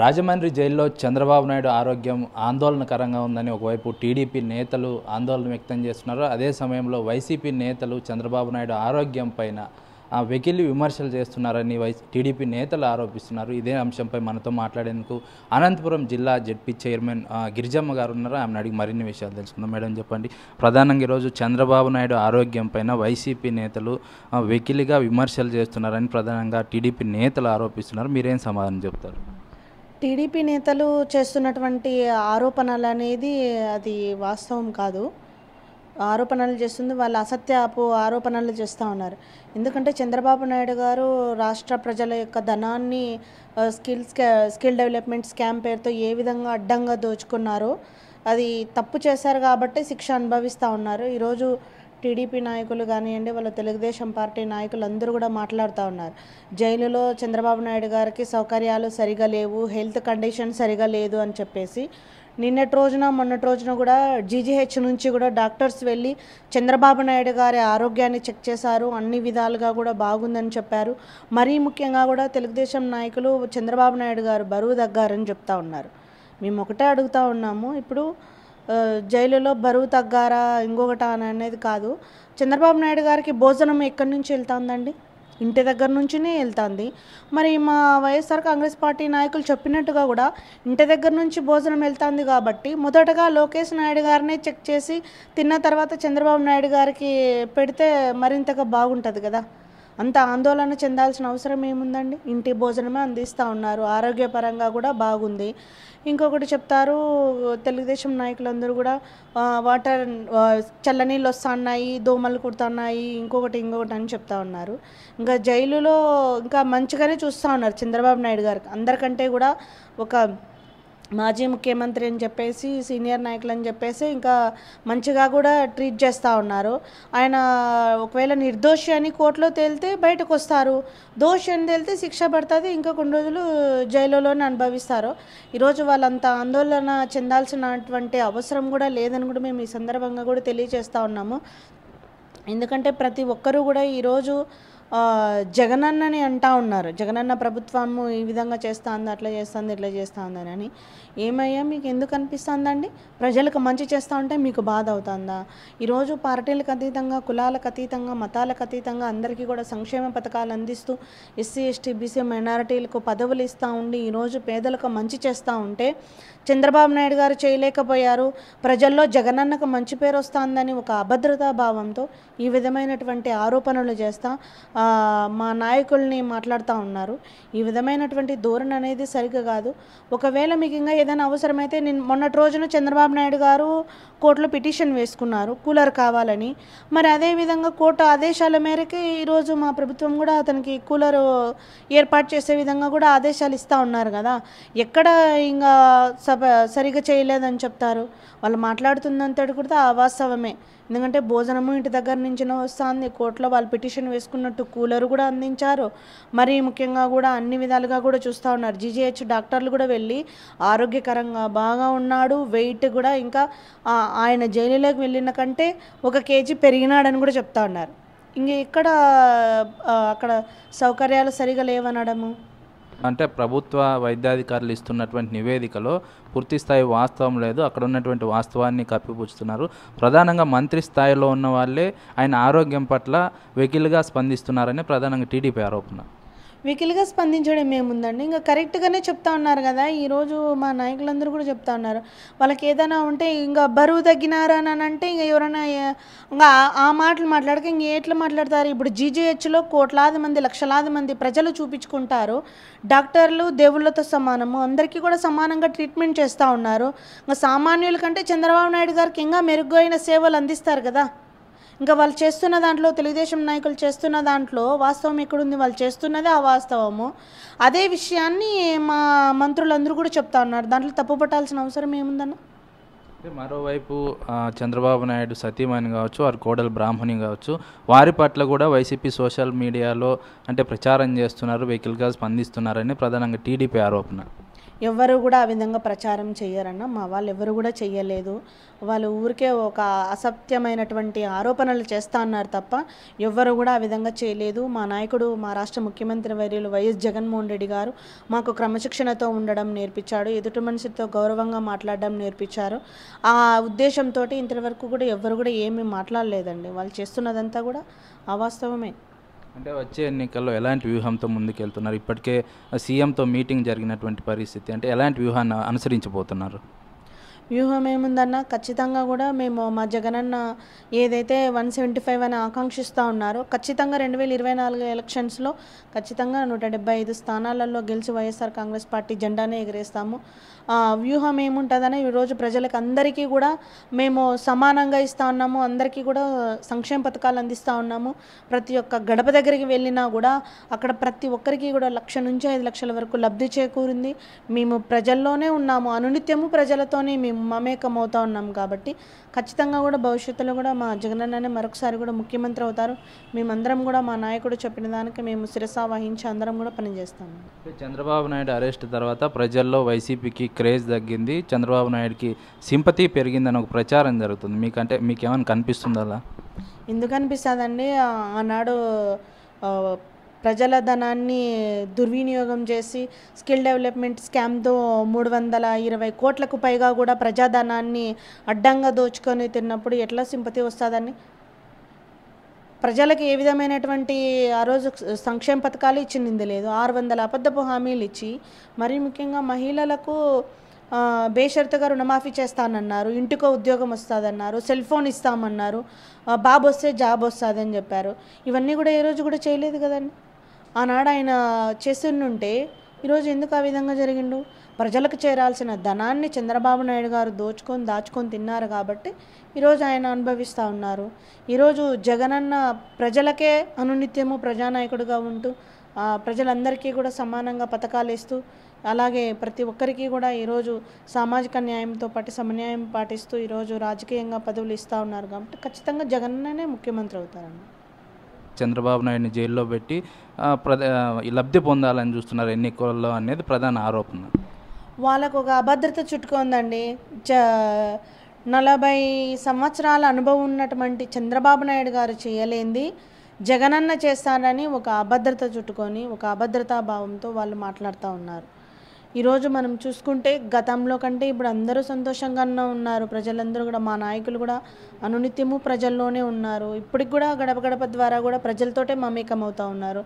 రాజమండ్రి జైల్లో చంద్రబాబు నాయుడు ఆరోగ్యం ఆందోళనకరంగా ఉందని ఒకవైపు టీడీపీ నేతలు ఆందోళన వ్యక్తం చేస్తున్నారు అదే సమయంలో వైసీపీ నేతలు చంద్రబాబు నాయుడు ఆరోగ్యం పైన వెకిలి విమర్శలు చేస్తున్నారని వై టీడీపీ నేతలు ఆరోపిస్తున్నారు ఇదే అంశంపై మనతో మాట్లాడేందుకు అనంతపురం జిల్లా జడ్పీ చైర్మన్ గిరిజమ్మ గారు ఉన్నారు ఆమెను అడిగి మరిన్ని విషయాలు తెలుసుకుందాం మేడం చెప్పండి ప్రధానంగా ఈరోజు చంద్రబాబు నాయుడు ఆరోగ్యం పైన వైసీపీ నేతలు వెకిలిగా విమర్శలు చేస్తున్నారని ప్రధానంగా టీడీపీ నేతలు ఆరోపిస్తున్నారు మీరేం సమాధానం చెప్తారు టీడీపీ నేతలు చేస్తున్నటువంటి ఆరోపణలు అనేది అది వాస్తవం కాదు ఆరోపణలు చేస్తుంది వాళ్ళు అసత్యపు ఆరోపణలు చేస్తూ ఉన్నారు ఎందుకంటే చంద్రబాబు నాయుడు గారు రాష్ట్ర ప్రజల యొక్క ధనాన్ని స్కిల్ స్కిల్ డెవలప్మెంట్ స్కామ్ పేరుతో ఏ విధంగా అడ్డంగా దోచుకున్నారో అది తప్పు చేశారు కాబట్టి శిక్ష అనుభవిస్తూ ఉన్నారు ఈరోజు టీడీపీ నాయకులు కానివ్వండి వాళ్ళ తెలుగుదేశం పార్టీ నాయకులు అందరూ కూడా మాట్లాడుతూ ఉన్నారు జైలులో చంద్రబాబు నాయుడు గారికి సౌకర్యాలు సరిగా లేవు హెల్త్ కండిషన్ సరిగా లేదు అని చెప్పేసి నిన్నటి రోజున మొన్నటి రోజున కూడా జీజీహెచ్ నుంచి కూడా డాక్టర్స్ వెళ్ళి చంద్రబాబు నాయుడు గారి ఆరోగ్యాన్ని చెక్ చేశారు అన్ని విధాలుగా కూడా బాగుందని చెప్పారు మరీ ముఖ్యంగా కూడా తెలుగుదేశం నాయకులు చంద్రబాబు నాయుడు గారు బరువు తగ్గారని చెప్తా ఉన్నారు మేము ఒకటే అడుగుతా ఉన్నాము ఇప్పుడు జైలులో బరువు తగ్గారా ఇంకొకట అనేది కాదు చంద్రబాబు నాయుడు గారికి భోజనం ఎక్కడి నుంచి వెళ్తుందండి ఇంటి దగ్గర నుంచినే వెళ్తుంది మరి మా వైఎస్ఆర్ కాంగ్రెస్ పార్టీ నాయకులు చెప్పినట్టుగా కూడా ఇంటి దగ్గర నుంచి భోజనం వెళ్తుంది కాబట్టి మొదటగా లోకేష్ నాయుడు గారినే చెక్ చేసి తిన్న తర్వాత చంద్రబాబు నాయుడు గారికి పెడితే మరింతగా బాగుంటుంది కదా అంత ఆందోళన చెందాల్సిన అవసరం ఏముందండి ఇంటి భోజనమే అందిస్తూ ఉన్నారు ఆరోగ్యపరంగా కూడా బాగుంది ఇంకొకటి చెప్తారు తెలుగుదేశం నాయకులందరూ కూడా వాటర్ చల్లనీళ్ళు ఉన్నాయి దోమలు కుడుతున్నాయి ఇంకొకటి ఇంకొకటి అని చెప్తా ఉన్నారు ఇంకా జైలులో ఇంకా మంచిగానే చూస్తూ ఉన్నారు చంద్రబాబు నాయుడు గారికి అందరికంటే కూడా ఒక మాజీ ముఖ్యమంత్రి అని చెప్పేసి సీనియర్ నాయకులు అని చెప్పేసి ఇంకా మంచిగా కూడా ట్రీట్ చేస్తూ ఉన్నారు ఆయన ఒకవేళ నిర్దోషి అని కోర్టులో తేలితే బయటకు వస్తారు దోషి అని తేలితే శిక్ష పడుతుంది ఇంకా కొన్ని రోజులు జైలులోనే అనుభవిస్తారు ఈరోజు వాళ్ళంత ఆందోళన చెందాల్సినటువంటి అవసరం కూడా లేదని కూడా మేము ఈ సందర్భంగా కూడా తెలియజేస్తూ ఉన్నాము ఎందుకంటే ప్రతి ఒక్కరూ కూడా ఈరోజు జగనన్నని అంటా ఉన్నారు జగనన్న ప్రభుత్వము ఈ విధంగా ఉంది అట్లా చేస్తుంది ఇట్లా చేస్తుంది అని ఏమయ్యా మీకు ఎందుకు అనిపిస్తుందండి ప్రజలకు మంచి చేస్తూ ఉంటే మీకు బాధ అవుతుందా ఈరోజు పార్టీలకు అతీతంగా కులాలకు అతీతంగా మతాలకు అతీతంగా అందరికీ కూడా సంక్షేమ పథకాలు అందిస్తూ ఎస్సీ ఎస్టీ బీసీ మైనారిటీలకు పదవులు ఇస్తూ ఉండి ఈరోజు పేదలకు మంచి చేస్తూ ఉంటే చంద్రబాబు నాయుడు గారు చేయలేకపోయారు ప్రజల్లో జగనన్నకు మంచి పేరు వస్తుందని ఒక అభద్రతా భావంతో ఈ విధమైనటువంటి ఆరోపణలు చేస్తా మా నాయకుల్ని మాట్లాడుతూ ఉన్నారు ఈ విధమైనటువంటి ధోరణి అనేది సరిగ్గా కాదు ఒకవేళ మీకు ఇంకా ఏదైనా అవసరమైతే నేను మొన్నటి రోజున చంద్రబాబు నాయుడు గారు కోర్టులో పిటిషన్ వేసుకున్నారు కూలర్ కావాలని మరి అదేవిధంగా కోర్టు ఆదేశాల మేరకు ఈరోజు మా ప్రభుత్వం కూడా అతనికి కూలర్ ఏర్పాటు చేసే విధంగా కూడా ఆదేశాలు ఇస్తూ ఉన్నారు కదా ఎక్కడ ఇంకా సభ సరిగా చేయలేదని చెప్తారు వాళ్ళు మాట్లాడుతుందంతటి కూడా అవాస్తవమే ఎందుకంటే భోజనము ఇంటి దగ్గర నుంచి వస్తుంది కోర్టులో వాళ్ళు పిటిషన్ వేసుకున్నట్టు కూలర్ కూడా అందించారు మరి ముఖ్యంగా కూడా అన్ని విధాలుగా కూడా చూస్తూ ఉన్నారు జీజీహెచ్ డాక్టర్లు కూడా వెళ్ళి ఆరోగ్యకరంగా బాగా ఉన్నాడు వెయిట్ కూడా ఇంకా ఆయన జైలులోకి వెళ్ళిన కంటే ఒక కేజీ పెరిగినాడని కూడా చెప్తా ఉన్నారు ఇంక ఇక్కడ అక్కడ సౌకర్యాలు సరిగా లేవనడము అంటే ప్రభుత్వ వైద్యాధికారులు ఇస్తున్నటువంటి నివేదికలో పూర్తిస్థాయి వాస్తవం లేదు అక్కడ ఉన్నటువంటి వాస్తవాన్ని కప్పిపుచ్చుతున్నారు ప్రధానంగా మంత్రి స్థాయిలో ఉన్న వాళ్ళే ఆయన ఆరోగ్యం పట్ల వెకిల్గా స్పందిస్తున్నారని ప్రధానంగా టీడీపీ ఆరోపణ వికిల్గా స్పందించడం ఏముందండి ఇంకా కరెక్ట్గానే చెప్తా ఉన్నారు కదా ఈరోజు మా నాయకులందరూ కూడా చెప్తా ఉన్నారు వాళ్ళకి ఏదైనా ఉంటే ఇంకా బరువు తగ్గినారా అని అంటే ఇంకా ఎవరైనా ఇంకా ఆ మాటలు మాట్లాడక ఇంక ఎట్లా మాట్లాడతారు ఇప్పుడు జీజీహెచ్లో కోట్లాది మంది లక్షలాది మంది ప్రజలు చూపించుకుంటారు డాక్టర్లు దేవుళ్ళతో సమానము అందరికీ కూడా సమానంగా ట్రీట్మెంట్ చేస్తూ ఉన్నారు ఇంకా సామాన్యుల కంటే చంద్రబాబు నాయుడు గారికి ఇంకా మెరుగైన సేవలు అందిస్తారు కదా ఇంకా వాళ్ళు చేస్తున్న దాంట్లో తెలుగుదేశం నాయకులు చేస్తున్న దాంట్లో వాస్తవం ఎక్కడుంది వాళ్ళు చేస్తున్నదే ఆ వాస్తవము అదే విషయాన్ని మా మంత్రులందరూ కూడా చెప్తా ఉన్నారు దాంట్లో తప్పు పట్టాల్సిన అవసరం ఏముందన్న మరోవైపు చంద్రబాబు నాయుడు సతీమణి కావచ్చు వారి కోడల బ్రాహ్మణి కావచ్చు వారి పట్ల కూడా వైసీపీ సోషల్ మీడియాలో అంటే ప్రచారం చేస్తున్నారు వెహికల్గా స్పందిస్తున్నారని ప్రధానంగా టీడీపీ ఆరోపణ ఎవ్వరు కూడా ఆ విధంగా ప్రచారం చేయరన్న మా వాళ్ళు ఎవరు కూడా చేయలేదు వాళ్ళు ఊరికే ఒక అసత్యమైనటువంటి ఆరోపణలు చేస్తా అన్నారు తప్ప ఎవ్వరు కూడా ఆ విధంగా చేయలేదు మా నాయకుడు మా రాష్ట్ర ముఖ్యమంత్రి వైర్యులు వైఎస్ జగన్మోహన్ రెడ్డి గారు మాకు క్రమశిక్షణతో ఉండడం నేర్పించాడు ఎదుటి మనిషితో గౌరవంగా మాట్లాడడం నేర్పించారు ఆ ఉద్దేశంతో ఇంతవరకు కూడా ఎవ్వరు కూడా ఏమీ మాట్లాడలేదండి వాళ్ళు చేస్తున్నదంతా కూడా అవాస్తవమే అంటే వచ్చే ఎన్నికల్లో ఎలాంటి వ్యూహంతో ముందుకెళ్తున్నారు ఇప్పటికే సీఎంతో మీటింగ్ జరిగినటువంటి పరిస్థితి అంటే ఎలాంటి వ్యూహాన్ని అనుసరించబోతున్నారు వ్యూహం ఏముందన్నా ఖచ్చితంగా కూడా మేము మా జగనన్న ఏదైతే వన్ సెవెంటీ ఫైవ్ అని ఆకాంక్షిస్తూ ఉన్నారో ఖచ్చితంగా రెండు వేల ఇరవై నాలుగు ఎలక్షన్స్లో ఖచ్చితంగా నూట డెబ్బై ఐదు స్థానాలలో గెలిచి వైఎస్ఆర్ కాంగ్రెస్ పార్టీ జెండానే ఎగరేస్తాము వ్యూహం ఏముంటుందని ఈరోజు ప్రజలకు అందరికీ కూడా మేము సమానంగా ఇస్తూ ఉన్నాము అందరికీ కూడా సంక్షేమ పథకాలు అందిస్తూ ఉన్నాము ప్రతి ఒక్క గడప దగ్గరికి వెళ్ళినా కూడా అక్కడ ప్రతి ఒక్కరికి కూడా లక్ష నుంచి ఐదు లక్షల వరకు లబ్ధి చేకూరింది మేము ప్రజల్లోనే ఉన్నాము అనునిత్యము ప్రజలతోనే మేము అవుతా ఉన్నాం కాబట్టి ఖచ్చితంగా కూడా భవిష్యత్తులో కూడా మా జగనన్ననే మరొకసారి కూడా ముఖ్యమంత్రి అవుతారు మేమందరం కూడా మా నాయకుడు చెప్పిన దానికి మేము శిరస వహించి అందరం కూడా పనిచేస్తాము చంద్రబాబు నాయుడు అరెస్ట్ తర్వాత ప్రజల్లో వైసీపీకి క్రేజ్ తగ్గింది చంద్రబాబు నాయుడుకి సింపతి పెరిగిందని ఒక ప్రచారం జరుగుతుంది మీకంటే మీకేమైనా కనిపిస్తుందా ఎందుకు అనిపిస్తుందండి ఆనాడు ప్రజల ధనాన్ని దుర్వినియోగం చేసి స్కిల్ డెవలప్మెంట్ స్కామ్తో మూడు వందల ఇరవై కోట్లకు పైగా కూడా ప్రజాధనాన్ని అడ్డంగా దోచుకొని తిన్నప్పుడు ఎట్లా సింపతి వస్తుందని ప్రజలకు ఏ విధమైనటువంటి ఆ రోజు సంక్షేమ పథకాలు ఇచ్చింది లేదు ఆరు వందల అబద్ధపు హామీలు ఇచ్చి మరీ ముఖ్యంగా మహిళలకు బేషరతుగా రుణమాఫీ చేస్తానన్నారు ఇంటికో ఉద్యోగం వస్తుందన్నారు సెల్ ఫోన్ ఇస్తామన్నారు బాబు వస్తే జాబ్ వస్తుందని చెప్పారు ఇవన్నీ కూడా ఏ రోజు కూడా చేయలేదు కదండి ఆనాడు ఆయన చేస్తుంటే ఈరోజు ఎందుకు ఆ విధంగా జరిగిండు ప్రజలకు చేరాల్సిన ధనాన్ని చంద్రబాబు నాయుడు గారు దోచుకొని దాచుకొని తిన్నారు కాబట్టి ఈరోజు ఆయన అనుభవిస్తూ ఉన్నారు ఈరోజు జగనన్న ప్రజలకే అనునిత్యము ప్రజానాయకుడిగా ఉంటూ ప్రజలందరికీ కూడా సమానంగా పథకాలు ఇస్తూ అలాగే ప్రతి ఒక్కరికి కూడా ఈరోజు సామాజిక న్యాయంతో పాటు సమన్యాయం పాటిస్తూ ఈరోజు రాజకీయంగా పదవులు ఇస్తూ ఉన్నారు కాబట్టి ఖచ్చితంగా జగన్నే ముఖ్యమంత్రి అవుతారండి చంద్రబాబు నాయుడిని జైల్లో పెట్టి లబ్ధి పొందాలని చూస్తున్నారు ఎన్నికల్లో అనేది ప్రధాన ఆరోపణ వాళ్ళకు ఒక అభద్రత చుట్టుకుందండి చ నలభై సంవత్సరాల అనుభవం ఉన్నటువంటి చంద్రబాబు నాయుడు గారు చేయలేంది జగనన్న చేస్తారని ఒక అభద్రత చుట్టుకొని ఒక అభద్రతా భావంతో వాళ్ళు మాట్లాడుతూ ఉన్నారు ఈరోజు మనం చూసుకుంటే గతంలో కంటే ఇప్పుడు అందరూ సంతోషంగానే ఉన్నారు ప్రజలందరూ కూడా మా నాయకులు కూడా అనునిత్యము ప్రజల్లోనే ఉన్నారు ఇప్పటికి కూడా గడప గడప ద్వారా కూడా ప్రజలతోటే మమేకం అవుతూ ఉన్నారు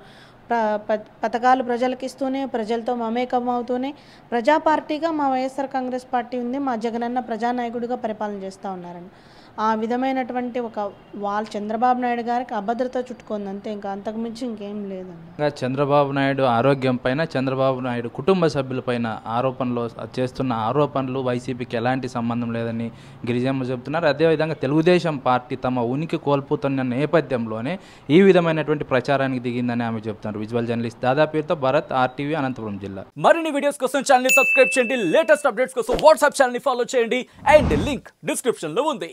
పథకాలు ప్రజలకు ఇస్తూనే ప్రజలతో మమేకం అవుతూనే ప్రజా పార్టీగా మా వైఎస్ఆర్ కాంగ్రెస్ పార్టీ ఉంది మా జగనన్న ప్రజానాయకుడిగా పరిపాలన చేస్తూ ఉన్నారండి ఆ విధమైనటువంటి ఒక వాళ్ళు చంద్రబాబు నాయుడు గారికి అభద్రత చుట్టుకుంది అంతే ఇంకా అంతకుమించి ఇంకేం ఇంకా చంద్రబాబు నాయుడు ఆరోగ్యం పైన చంద్రబాబు నాయుడు కుటుంబ సభ్యులపైన ఆరోపణలు చేస్తున్న ఆరోపణలు వైసీపీకి ఎలాంటి సంబంధం లేదని గిరిజమ్మ చెబుతున్నారు అదేవిధంగా తెలుగుదేశం పార్టీ తమ ఉనికి కోల్పోతున్న నేపథ్యంలోనే ఈ విధమైనటువంటి ప్రచారానికి దిగిందని ఆమె చెబుతున్నారు విజువల్ జర్నలిస్ట్ దాదాపేరుతో భరత్ ఆర్టీవీ అనంతపురం జిల్లా మరిన్ని వీడియోస్ కోసం ఛానల్ సబ్స్క్రైబ్ చేయండి లేటెస్ట్ అప్డేట్స్ కోసం వాట్సాప్ ఛానల్ ఫాలో చేయండి అండ్ లింక్ డిస్క్రిప్షన్లో ఉంది